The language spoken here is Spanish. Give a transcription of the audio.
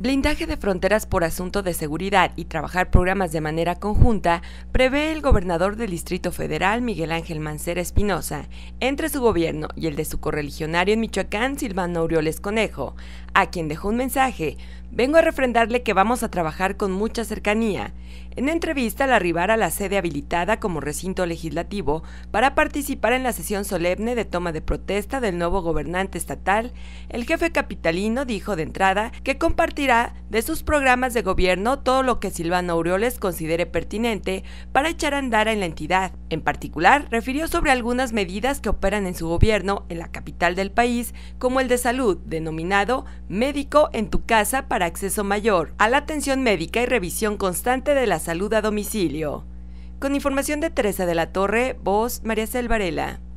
Blindaje de fronteras por asunto de seguridad y trabajar programas de manera conjunta prevé el gobernador del Distrito Federal, Miguel Ángel Mancera Espinosa, entre su gobierno y el de su correligionario en Michoacán, Silvano Aureoles Conejo, a quien dejó un mensaje, vengo a refrendarle que vamos a trabajar con mucha cercanía. En entrevista al arribar a la sede habilitada como recinto legislativo para participar en la sesión solemne de toma de protesta del nuevo gobernante estatal, el jefe capitalino dijo de entrada que compartirá de sus programas de gobierno todo lo que Silvano Aureoles considere pertinente para echar a andar en la entidad. En particular, refirió sobre algunas medidas que operan en su gobierno en la capital del país, como el de salud, denominado Médico en tu casa para acceso mayor, a la atención médica y revisión constante de la salud a domicilio. Con información de Teresa de la Torre, voz María Celvarela.